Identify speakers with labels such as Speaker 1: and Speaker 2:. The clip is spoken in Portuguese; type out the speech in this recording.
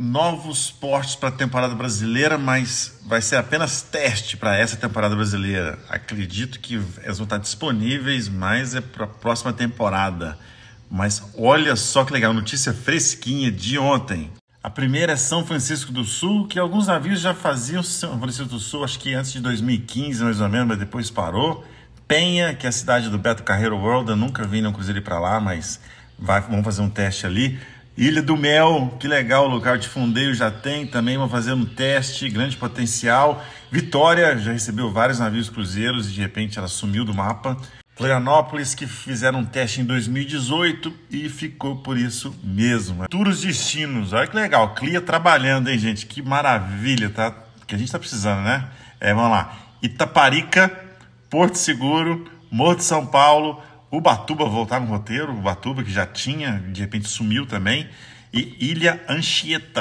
Speaker 1: novos portes para a temporada brasileira, mas vai ser apenas teste para essa temporada brasileira. Acredito que elas vão estar disponíveis, mas é para a próxima temporada. Mas olha só que legal, notícia fresquinha de ontem. A primeira é São Francisco do Sul, que alguns navios já faziam São Francisco do Sul, acho que antes de 2015 mais ou menos, mas depois parou. Penha, que é a cidade do Beto Carreiro World, eu nunca vi não cruzei para lá, mas vai, vamos fazer um teste ali. Ilha do Mel, que legal, o local de fundeio já tem, também vão fazer um teste, grande potencial. Vitória já recebeu vários navios cruzeiros e de repente ela sumiu do mapa. Florianópolis, que fizeram um teste em 2018 e ficou por isso mesmo. Turos destinos, olha que legal. Clia trabalhando, hein, gente? Que maravilha, tá? Que a gente tá precisando, né? É, vamos lá. Itaparica, Porto Seguro, Morro de São Paulo, o Batuba voltar no roteiro, o Batuba que já tinha, de repente sumiu também, e Ilha Anchieta,